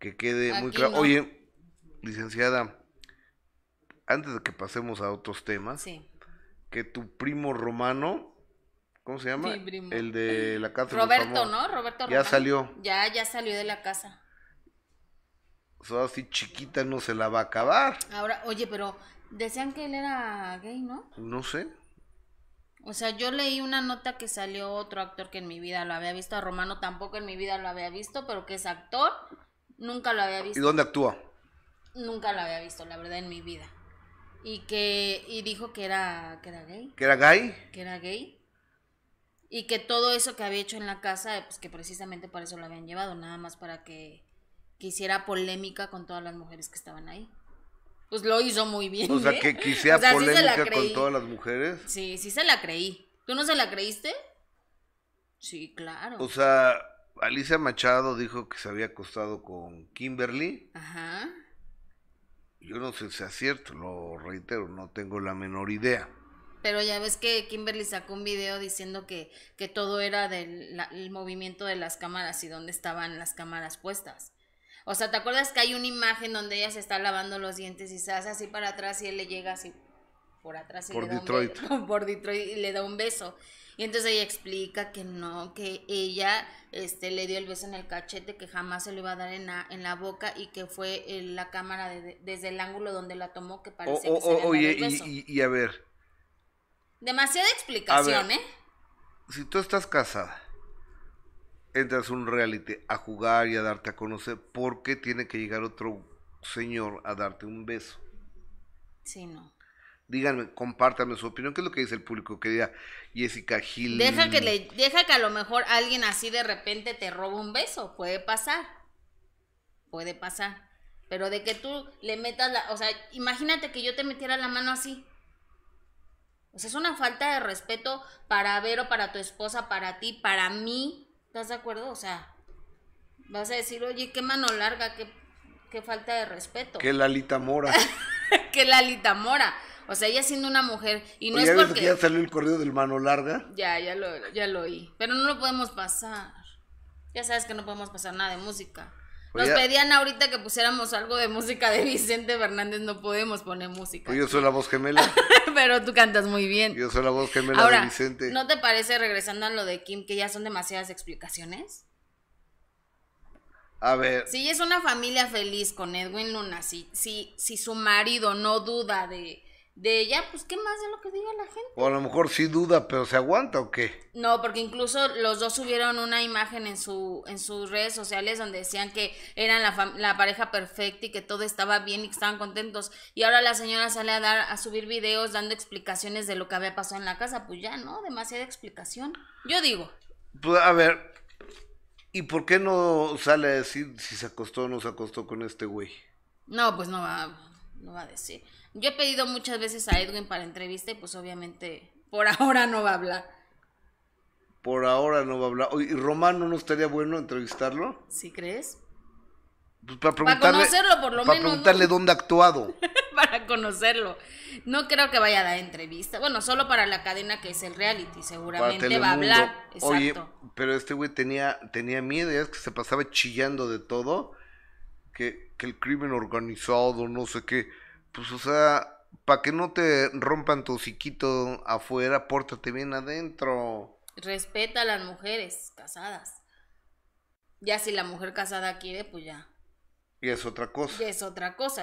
que quede muy claro. Oye, licenciada, antes de que pasemos a otros temas, que tu primo romano, ¿cómo se llama? El de la casa. Roberto, ¿no? Roberto Romano. Ya salió. Ya, ya salió de la casa. O así chiquita no se la va a acabar. Ahora, oye, pero decían que él era gay, ¿no? No sé. O sea, yo leí una nota que salió otro actor que en mi vida lo había visto, a Romano tampoco en mi vida lo había visto, pero que es actor Nunca lo había visto. ¿Y dónde actúa? Nunca lo había visto, la verdad, en mi vida. Y que y dijo que era, que era gay. ¿Que era gay? Que era gay. Y que todo eso que había hecho en la casa, pues que precisamente por eso lo habían llevado, nada más para que, quisiera hiciera polémica con todas las mujeres que estaban ahí. Pues lo hizo muy bien. O sea, ¿eh? que quisiera polémica con todas las mujeres. Sí, sí se la creí. ¿Tú no se la creíste? Sí, claro. O sea, Alicia Machado dijo que se había acostado con Kimberly. Ajá. Yo no sé si es cierto, lo reitero, no tengo la menor idea. Pero ya ves que Kimberly sacó un video diciendo que, todo era del movimiento de las cámaras y dónde estaban las cámaras puestas. O sea, ¿te acuerdas que hay una imagen donde ella se está lavando los dientes y se hace así para atrás y él le llega así por atrás y por le da Un beso, por Detroit y le da un beso? Y entonces ella explica que no, que ella este, le dio el beso en el cachete, que jamás se lo iba a dar en la, en la boca y que fue en la cámara desde el ángulo donde la tomó que parece oh, que se oh, oh, y, a ver. Demasiada explicación, ¿eh? Si tú estás casada, entras un reality a jugar y a darte a conocer, ¿por qué tiene que llegar otro señor a darte un beso? Sí, no díganme, compártame su opinión, qué es lo que dice el público, querida Jessica Gil. Deja que le, deja que a lo mejor alguien así de repente te roba un beso, puede pasar, puede pasar, pero de que tú le metas la, o sea, imagínate que yo te metiera la mano así. O sea, es una falta de respeto para Vero, para tu esposa, para ti, para mí. ¿Estás de acuerdo? O sea, vas a decir, oye, qué mano larga, qué, qué falta de respeto. Qué Lalita Mora. qué Lalita Mora. O sea, ella siendo una mujer y no es porque... ya salió el corrido del mano larga. Ya, ya lo, oí. Pero no lo podemos pasar. Ya sabes que no podemos pasar nada de música. Nos pedían ahorita que pusiéramos algo de música de Vicente Fernández, no podemos poner música. yo soy la voz gemela. Pero tú cantas muy bien. Yo soy la voz gemela de Vicente. ¿No te parece, regresando a lo de Kim, que ya son demasiadas explicaciones? A ver. Si es una familia feliz con Edwin Luna, si, si, si su marido no duda de, de ella pues, ¿qué más de lo que diga la gente? O a lo mejor sí duda, pero ¿se aguanta o qué? No, porque incluso los dos subieron una imagen en, su, en sus redes sociales donde decían que eran la, la pareja perfecta y que todo estaba bien y que estaban contentos. Y ahora la señora sale a, dar, a subir videos dando explicaciones de lo que había pasado en la casa. Pues ya, ¿no? Demasiada explicación. Yo digo. Pues, a ver, ¿y por qué no sale a decir si se acostó o no se acostó con este güey? No, pues no va no va a decir. Yo he pedido muchas veces a Edwin para entrevista y pues obviamente por ahora no va a hablar. Por ahora no va a hablar. ¿Y Romano no estaría bueno entrevistarlo? ¿Sí crees? Pues, para, preguntarle, conocerlo por lo menos. Para preguntarle dónde ha actuado. para conocerlo. No creo que vaya a dar entrevista. Bueno, solo para la cadena que es el reality, seguramente va a hablar. pero este güey tenía, tenía miedo, ya es que se pasaba chillando de todo que, el crimen organizado, no sé qué, pues o sea, para que no te rompan tu chiquito afuera, pórtate bien adentro. Respeta a las mujeres casadas. Ya si la mujer casada quiere, pues ya. Y es otra cosa. Y es otra cosa.